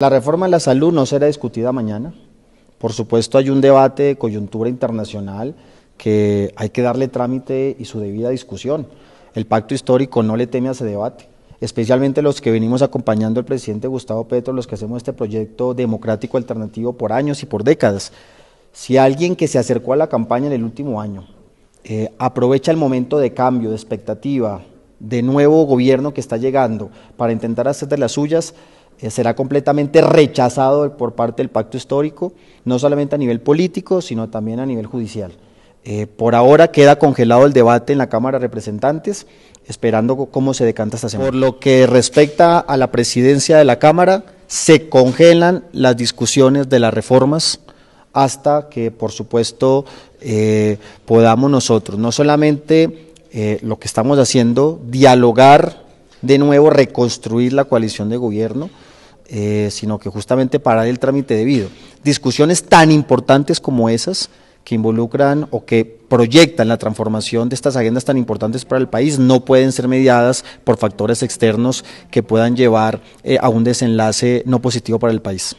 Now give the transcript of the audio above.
La reforma de la salud no será discutida mañana. Por supuesto, hay un debate de coyuntura internacional que hay que darle trámite y su debida discusión. El pacto histórico no le teme a ese debate, especialmente los que venimos acompañando al presidente Gustavo Petro, los que hacemos este proyecto democrático alternativo por años y por décadas. Si alguien que se acercó a la campaña en el último año eh, aprovecha el momento de cambio, de expectativa, de nuevo gobierno que está llegando para intentar hacer de las suyas, eh, será completamente rechazado por parte del pacto histórico, no solamente a nivel político, sino también a nivel judicial. Eh, por ahora queda congelado el debate en la Cámara de Representantes, esperando cómo se decanta esta semana. Por lo que respecta a la presidencia de la Cámara, se congelan las discusiones de las reformas hasta que, por supuesto, eh, podamos nosotros, no solamente lo que estamos haciendo, dialogar de nuevo, reconstruir la coalición de gobierno, eh, sino que justamente parar el trámite debido. Discusiones tan importantes como esas que involucran o que proyectan la transformación de estas agendas tan importantes para el país no pueden ser mediadas por factores externos que puedan llevar eh, a un desenlace no positivo para el país.